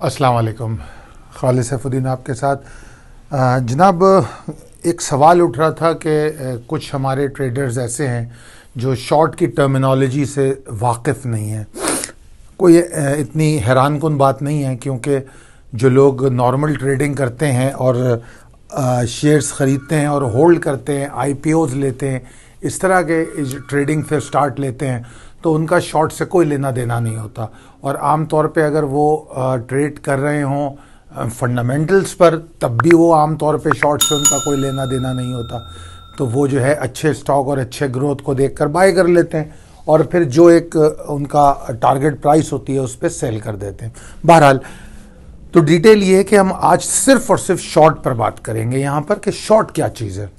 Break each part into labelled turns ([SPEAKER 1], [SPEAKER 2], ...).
[SPEAKER 1] अस्सलाम वालेकुम खालिद सैफुद्दीन आपके साथ जनाब एक सवाल उठ रहा था कि कुछ हमारे ट्रेडर्स ऐसे हैं जो शॉर्ट की टर्मिनोलॉजी से वाकिफ़ नहीं है कोई इतनी हैरान कन बात नहीं है क्योंकि जो लोग नॉर्मल ट्रेडिंग करते हैं और शेयर्स ख़रीदते हैं और होल्ड करते हैं आई लेते हैं इस तरह के ट्रेडिंग से स्टार्ट लेते हैं तो उनका शॉर्ट से कोई लेना देना नहीं होता और आम तौर पे अगर वो ट्रेड कर रहे हों फंडामेंटल्स पर तब भी वो आम तौर पे शॉर्ट से उनका कोई लेना देना नहीं होता तो वो जो है अच्छे स्टॉक और अच्छे ग्रोथ को देख कर बाय कर लेते हैं और फिर जो एक उनका टारगेट प्राइस होती है उस पर सेल कर देते हैं बहरहाल तो डिटेल ये है कि हम आज सिर्फ और सिर्फ शॉर्ट पर बात करेंगे यहाँ पर कि शॉर्ट क्या चीज़ है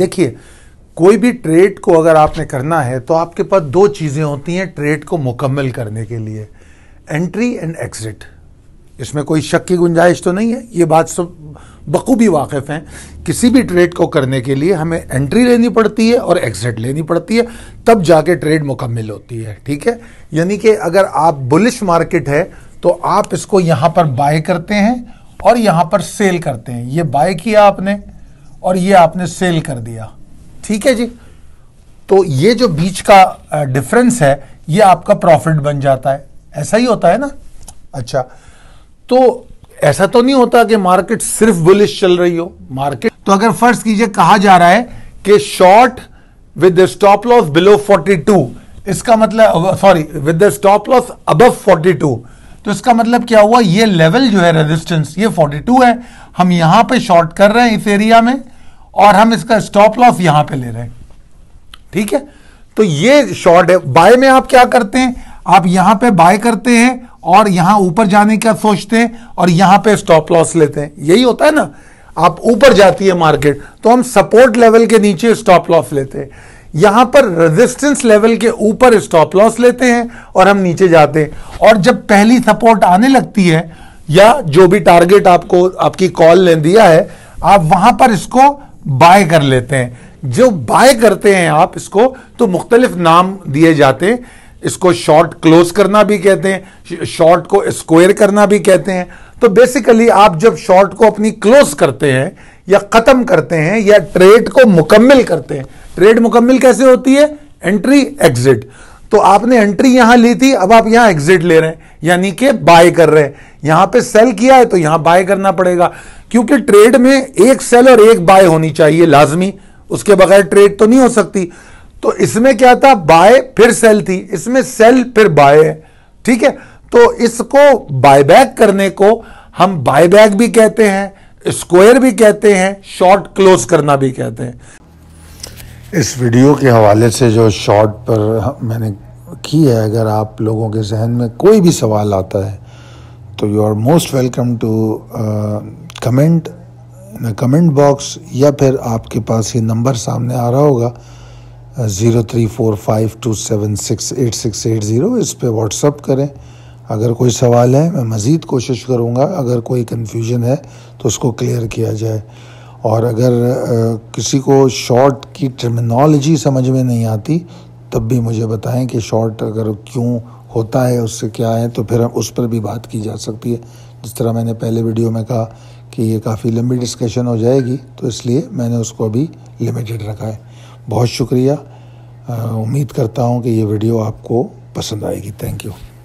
[SPEAKER 1] देखिए कोई भी ट्रेड को अगर आपने करना है तो आपके पास दो चीज़ें होती हैं ट्रेड को मुकम्मल करने के लिए एंट्री एंड एग्ज़िट इसमें कोई शक की गुंजाइश तो नहीं है ये बात सब बखूबी वाकिफ़ हैं किसी भी ट्रेड को करने के लिए हमें एंट्री लेनी पड़ती है और एग्ज़िट लेनी पड़ती है तब जाके ट्रेड मुकम्मल होती है ठीक है यानी कि अगर आप बुलिश मार्केट है तो आप इसको यहां पर बाय करते हैं और यहां पर सेल करते हैं ये बाय किया आपने और ये आपने सेल कर दिया ठीक है जी तो ये जो बीच का डिफरेंस है ये आपका प्रॉफिट बन जाता है ऐसा ही होता है ना अच्छा तो ऐसा तो नहीं होता कि मार्केट सिर्फ बुलिश चल रही हो मार्केट तो अगर फर्ज कीजिए कहा जा रहा है कि short with stop loss below 42 इसका मतलब sorry with stop loss above 42 तो इसका मतलब क्या हुआ ये लेवल जो है रेजिस्टेंस ये 42 है हम यहां पे शॉर्ट कर रहे हैं इस एरिया में और हम इसका स्टॉप लॉस यहां पे ले रहे हैं ठीक है तो ये शॉर्ट है बाय में आप क्या करते हैं आप यहां पे बाय करते हैं और यहां ऊपर जाने का सोचते हैं और यहां पे स्टॉप लॉस लेते हैं यही होता है ना आप ऊपर जाती है मार्केट तो हम सपोर्ट लेवल के नीचे स्टॉप लॉस लेते हैं यहां पर रेजिस्टेंस लेवल के ऊपर स्टॉप लॉस लेते हैं और हम नीचे जाते हैं और जब पहली सपोर्ट आने लगती है या जो भी टारगेट आपको आपकी कॉल ने दिया है आप वहां पर इसको बाय कर लेते हैं जो बाय करते हैं आप इसको तो मुख्तलिफ नाम दिए जाते हैं इसको शॉर्ट क्लोज करना भी कहते हैं शॉर्ट को स्क्वायर करना भी कहते हैं तो बेसिकली आप जब शॉर्ट को अपनी क्लोज करते हैं या ख़त्म करते हैं या ट्रेड को मुकम्मल करते हैं ट्रेड मुकम्मल कैसे होती है एंट्री एग्जिट तो आपने एंट्री यहां ली थी अब आप यहां एग्जिट ले रहे हैं यानी कि बाय कर रहे हैं यहां पे सेल किया है तो यहां बाय करना पड़ेगा क्योंकि ट्रेड में एक सेल और एक बाय होनी चाहिए लाजमी उसके बगैर ट्रेड तो नहीं हो सकती तो इसमें क्या था बाय फिर सेल थी इसमें सेल फिर बाय है ठीक है तो इसको बायबैक करने को हम बायबैक भी कहते हैं स्क्वायर भी कहते हैं शॉर्ट क्लोज करना भी कहते हैं इस वीडियो के हवाले से जो शॉर्ट पर मैंने की है अगर आप लोगों के जहन में कोई भी सवाल आता है तो you are most welcome to comment comment box या फिर आपके पास ये नंबर सामने आ रहा होगा zero three four five two seven six eight six eight zero इस पर व्हाट्सअप करें अगर कोई सवाल है मैं मज़ीद कोशिश करूँगा अगर कोई कन्फ्यूजन है तो उसको क्लियर किया जाए और अगर किसी को शॉर्ट की टर्मिनोलॉजी समझ में नहीं आती तब भी मुझे बताएं कि शॉर्ट अगर क्यों होता है उससे क्या है तो फिर उस पर भी बात की जा सकती है जिस तरह मैंने पहले वीडियो में कहा कि ये काफ़ी लंबी डिस्कशन हो जाएगी तो इसलिए मैंने उसको अभी लिमिटेड रखा है बहुत शुक्रिया उम्मीद करता हूँ कि ये वीडियो आपको पसंद आएगी थैंक यू